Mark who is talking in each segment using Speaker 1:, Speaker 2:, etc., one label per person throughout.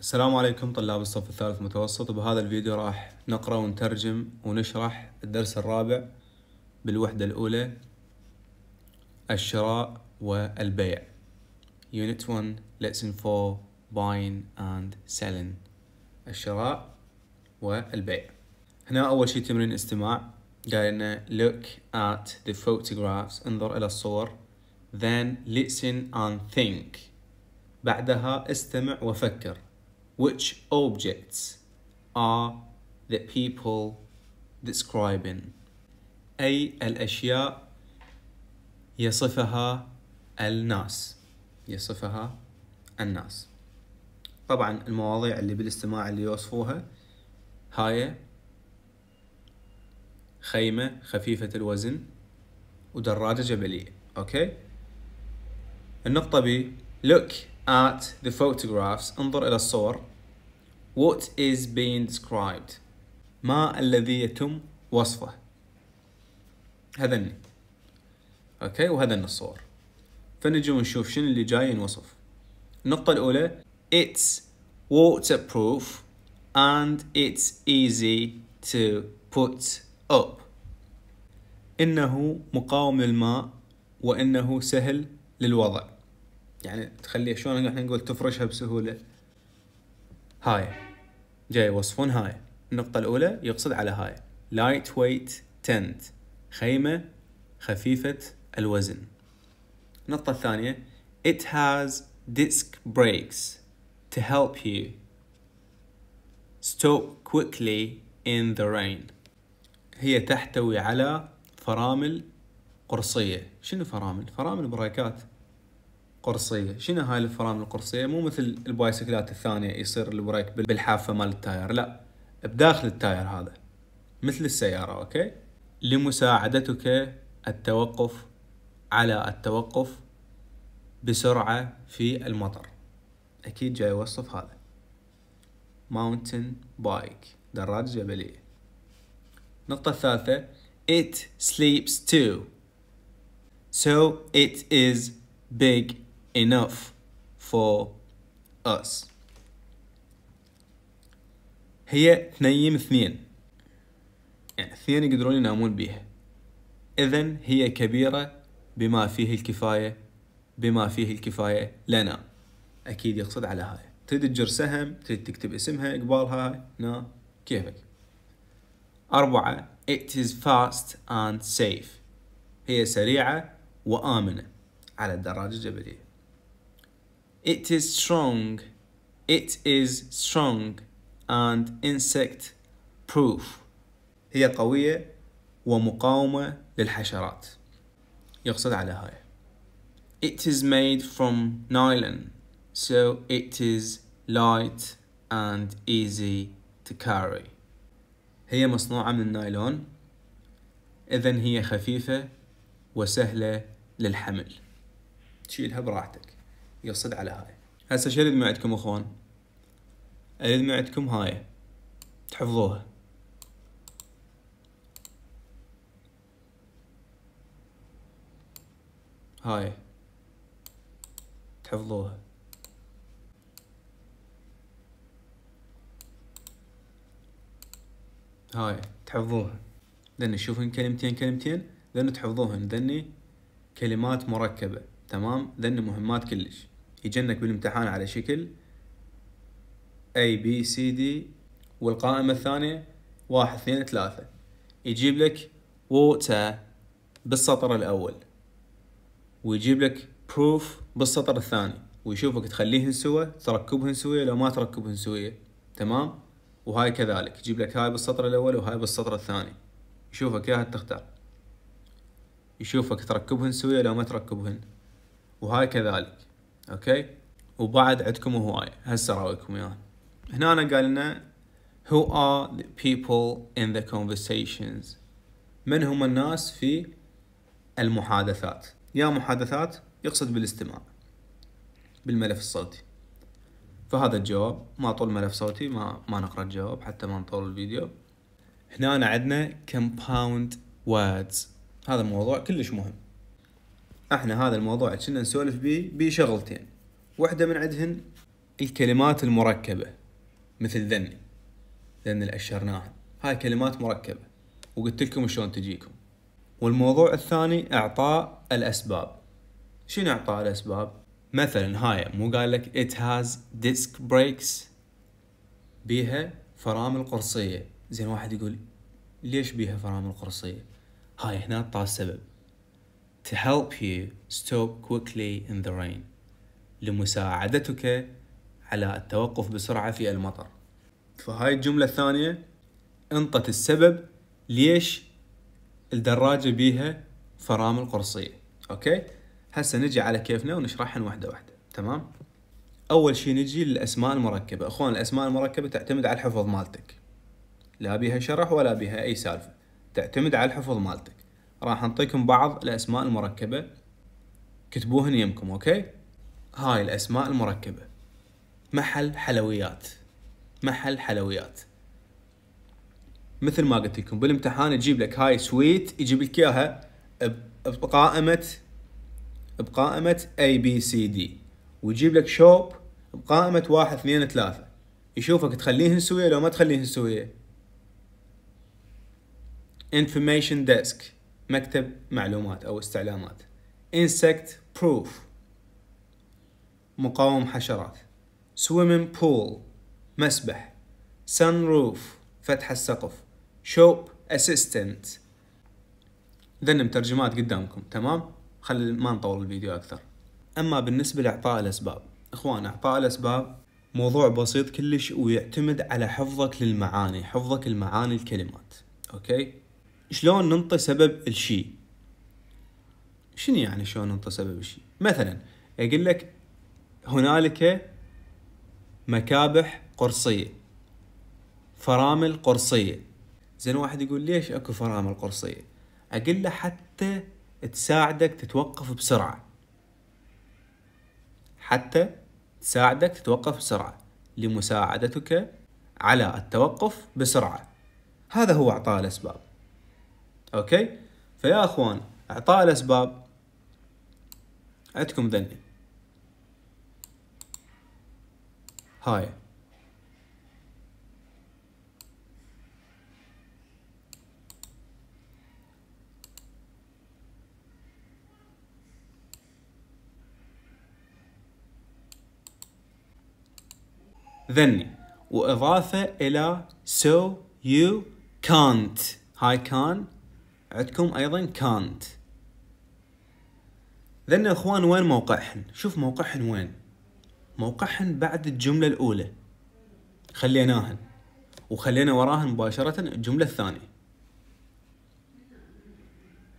Speaker 1: السلام عليكم طلاب الصف الثالث متوسط بهذا الفيديو راح نقرأ ونترجم ونشرح الدرس الرابع بالوحدة الأولى الشراء والبيع Unit 1 Lesson 4 Buying and Selling الشراء والبيع هنا أول شيء تمرين استماع قال لنا look at the photographs انظر إلى الصور then listen and think بعدها استمع وفكر which objects are the people describing أي الأشياء يصفها الناس يصفها الناس طبعا المواضيع اللي بالاستماع اللي يوصفوها هاي خيمة خفيفة الوزن ودراجة جبلية أوكي النقطة B Look at the photographs انظر إلى الصور What is being described ما الذي يتم وصفه هذا الني اوكي وهذا الصور فنجي ونشوف شنو اللي جاي ينوصف النقطة الأولى It's waterproof and it's easy to put up إنه مقاوم للماء وإنه سهل للوضع يعني تخليه شلون احنا نقول تفرشها بسهولة هاي جاي يوصفون هاي النقطة الأولى يقصد على هاي لايت ويت تنت خيمة خفيفة الوزن النقطة الثانية it has disc brakes to help you stop quickly in the rain هي تحتوي على فرامل قرصية شنو فرامل؟ فرامل بريكات قرصيه شنو هاي الفرامل القرصيه مو مثل البايسكلات الثانيه يصير البريك بالحافه مال التاير لا بداخل التاير هذا مثل السياره اوكي لمساعدتك التوقف على التوقف بسرعه في المطر اكيد جاي يوصف هذا ماونتن بايك دراجة جبلية النقطة الثالثة it sleeps too so it is big enough for us هي تنيم اثنين يعني اثنين يقدرون ينامون بيها إذا هي كبيرة بما فيه الكفاية بما فيه الكفاية لنا أكيد يقصد على هاي تريد تجر سهم تريد تكتب اسمها قبالها نا كيفك أربعة It is fast and safe هي سريعة وآمنة على الدراجة الجبلية It is strong. It is strong and insect proof. هي قوية ومقاومة للحشرات. يقصد على هاي. It is made from nylon, so it is light and easy to carry. هي مصنوعة من النايلون إذا هي خفيفة وسهلة للحمل تشيلها براحتك يصد على هاي هسه شو ما عندكم اخوان ما عندكم هاي تحفظوها هاي تحفظوها هاي تحفظوها ذني تشوفون كلمتين كلمتين ذني تحفظوهن ذني كلمات مركبة تمام ذني مهمات كلش يجنك بالامتحان على شكل A B C D والقائمة الثانية واحد اثنين ثلاثة يجيب لك water بالسطر الأول ويجيب لك proof بالسطر الثاني ويشوفك تخليهن سوا تركبهن سوية لو ما تركبهن سوية تمام وهاي كذلك يجيب لك هاي بالسطر الأول وهاي بالسطر الثاني يشوفك ياها تختار يشوفك تركبهن سوية لو ما تركبهن وهاي كذلك اوكي وبعد عندكم هواي هسه راويكم اياها هنا أنا قال لنا who are the people in the conversations من هم الناس في المحادثات يا محادثات يقصد بالاستماع بالملف الصوتي فهذا الجواب ما طول ملف صوتي ما ما نقرا الجواب حتى ما نطول الفيديو هنا عندنا compound words هذا موضوع كلش مهم احنا هذا الموضوع كنا نسولف بيه بشغلتين واحدة من عندهن الكلمات المركبة مثل ذني ذن اشرناها هاي كلمات مركبة وقلت لكم شلون تجيكم والموضوع الثاني إعطاء الأسباب شنو إعطاء الأسباب؟ مثلا هاي مو قال لك it has disc brakes بيها فرامل قرصية زين واحد يقول ليش بيها فرامل قرصية؟ هاي هنا طال السبب to help you stop quickly in the rain لمساعدتك على التوقف بسرعة في المطر فهاي الجملة الثانية انطت السبب ليش الدراجة بيها فرامل قرصية اوكي هسه نجي على كيفنا ونشرحهم واحدة واحدة تمام اول شي نجي للاسماء المركبة اخوان الاسماء المركبة تعتمد على الحفظ مالتك لا بيها شرح ولا بيها اي سالفة تعتمد على الحفظ مالتك راح أنطيكم بعض الأسماء المركبة كتبوهن يمكم أوكي هاي الأسماء المركبة محل حلويات محل حلويات مثل ما قلت لكم بالامتحان يجيب لك هاي سويت يجيب لك اياها بقائمة بقائمة A B C D ويجيب لك شوب بقائمة واحد اثنين ثلاثة يشوفك تخليهن سوية لو ما تخليهن سوية information desk مكتب معلومات أو استعلامات insect proof مقاوم حشرات swimming pool مسبح sun roof فتح السقف shop assistant ذن مترجمات قدامكم تمام خل ما نطول الفيديو أكثر أما بالنسبة لإعطاء الأسباب إخوان إعطاء الأسباب موضوع بسيط كلش ويعتمد على حفظك للمعاني حفظك المعاني الكلمات أوكي شلون ننطي سبب الشيء شنو يعني شلون ننطي سبب الشيء مثلا يقول لك هنالك مكابح قرصيه فرامل قرصيه زين واحد يقول ليش اكو فرامل قرصيه اقول له حتى تساعدك تتوقف بسرعه حتى تساعدك تتوقف بسرعه لمساعدتك على التوقف بسرعه هذا هو اعطاء الاسباب اوكي فيا اخوان اعطاء الاسباب عندكم ذني هاي ذني وإضافة إلى سو يو كانت هاي كان عندكم ايضا كانت ذن اخوان وين موقعهن شوف موقعهن وين موقعهن بعد الجملة الاولى خليناهن وخلينا وراهن مباشرة الجملة الثانية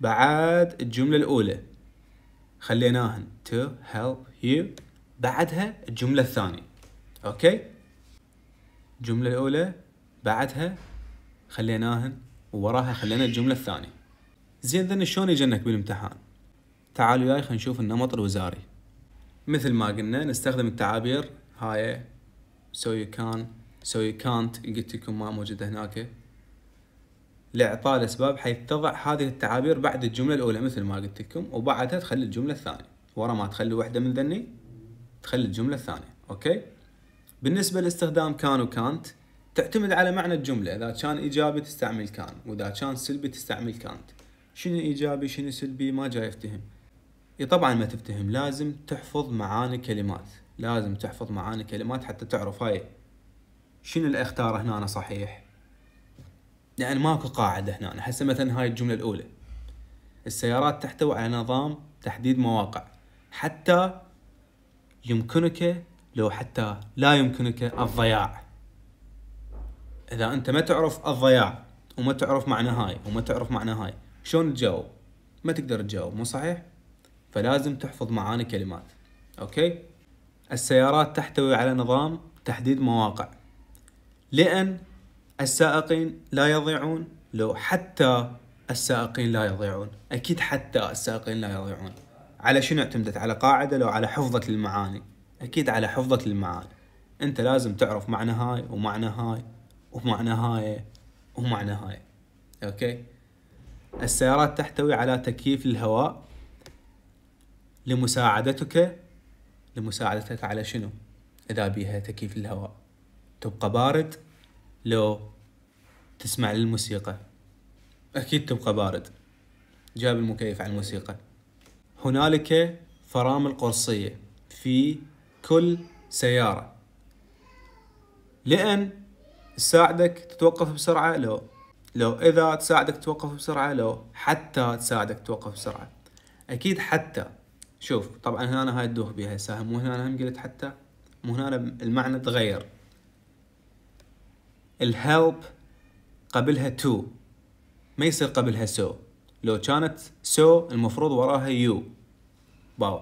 Speaker 1: بعد الجملة الأولى خليناهن to help you بعدها الجملة الثانية أوكي الجملة الأولى بعدها خليناهن ووراها خلينا الجملة الثانية زين ذن شلون يجنك بالامتحان تعالوا وياي خلينا نشوف النمط الوزاري مثل ما قلنا نستخدم التعابير هاي سو يو كان سو يو كانت قلت لكم ما موجودة هناك لإعطاء الأسباب حيث تضع هذه التعابير بعد الجملة الأولى مثل ما قلت لكم وبعدها تخلي الجملة الثانية ورا ما تخلي واحدة من ذني تخلي الجملة الثانية أوكي بالنسبة لاستخدام كان وكانت تعتمد على معنى الجملة إذا كان إيجابي تستعمل كان وإذا كان سلبي تستعمل كانت شنو إيجابي شنو سلبي ما جاي أفتهم إي طبعا ما تفتهم لازم تحفظ معاني كلمات لازم تحفظ معاني كلمات حتى تعرف هاي شنو اللي اختاره هنا أنا صحيح لأن يعني ماكو قاعدة هنا هسه مثلا هاي الجملة الأولى السيارات تحتوي على نظام تحديد مواقع حتى يمكنك لو حتى لا يمكنك الضياع اذا انت ما تعرف الضياع وما تعرف معنى هاي وما تعرف معنى هاي شلون تجاوب ما تقدر تجاوب مو صحيح فلازم تحفظ معاني كلمات اوكي السيارات تحتوي على نظام تحديد مواقع لأن السائقين لا يضيعون لو حتى السائقين لا يضيعون أكيد حتى السائقين لا يضيعون على شنو اعتمدت على قاعدة لو على حفظك للمعاني أكيد على حفظك للمعاني أنت لازم تعرف معنى هاي ومعنى هاي ومع نهاية ومع نهاية أوكي السيارات تحتوي على تكييف للهواء لمساعدتك لمساعدتك على شنو إذا بيها تكييف للهواء تبقى بارد لو تسمع للموسيقى أكيد تبقى بارد جاب المكيف على الموسيقى هنالك فرامل قرصية في كل سيارة لأن تساعدك تتوقف بسرعة لو لو إذا تساعدك توقف بسرعة لو حتى تساعدك توقف بسرعة أكيد حتى شوف طبعا هنا هاي الدوخ بها هسه مو هنا أنا هم قلت حتى مو هنا المعنى تغير الهلب قبلها تو ما يصير قبلها سو لو كانت سو المفروض وراها يو باو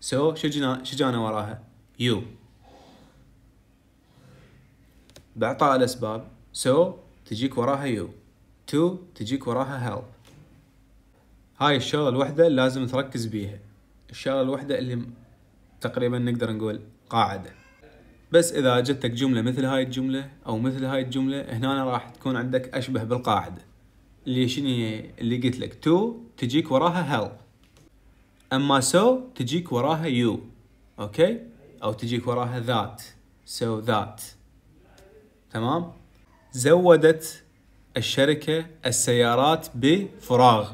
Speaker 1: سو شو جانا وراها يو باعطاء الأسباب so تجيك وراها you to تجيك وراها help هاي الشغلة الوحدة اللي لازم تركز بيها الشغلة الوحدة اللي تقريبا نقدر نقول قاعدة بس إذا جتك جملة مثل هاي الجملة أو مثل هاي الجملة هنا راح تكون عندك أشبه بالقاعدة اللي شنو اللي قلت لك to تجيك وراها help أما so تجيك وراها you أوكي أو تجيك وراها that so that تمام زودت الشركة السيارات بفراغ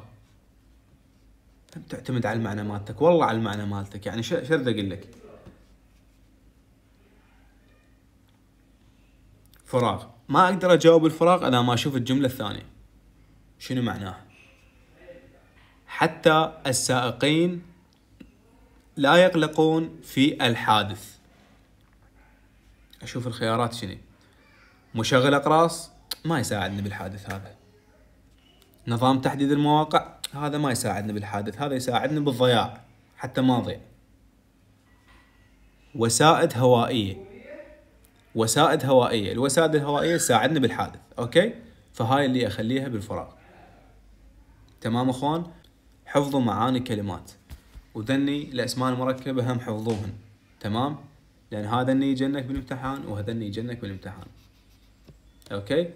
Speaker 1: تعتمد على المعنى مالتك والله على المعنى مالتك يعني شو شرد اقول لك فراغ ما اقدر اجاوب الفراغ انا ما اشوف الجمله الثانيه شنو معناها حتى السائقين لا يقلقون في الحادث اشوف الخيارات شنو مشغل اقراص ما يساعدنا بالحادث هذا نظام تحديد المواقع هذا ما يساعدنا بالحادث هذا يساعدنا بالضياع حتى ما نضيع وسائد هوائية وسائد هوائية الوسائد الهوائية تساعدنا بالحادث أوكي فهاي اللي أخليها بالفراغ تمام أخوان حفظوا معاني الكلمات وذني الأسماء المركبة هم حفظوهن تمام لأن هذا اللي يجنك بالامتحان وهذا اللي يجنك بالامتحان اوكي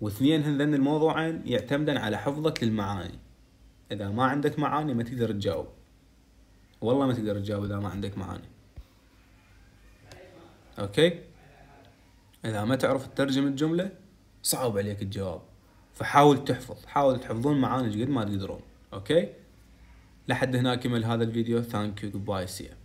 Speaker 1: واثنين هذين الموضوعين يعتمدن على حفظك للمعاني اذا ما عندك معاني ما تقدر تجاوب والله ما تقدر تجاوب اذا ما عندك معاني اوكي اذا ما تعرف تترجم الجمله صعب عليك الجواب فحاول تحفظ حاول تحفظون معاني قد ما تقدرون اوكي لحد هنا كمل هذا الفيديو ثانك يو جود باي سي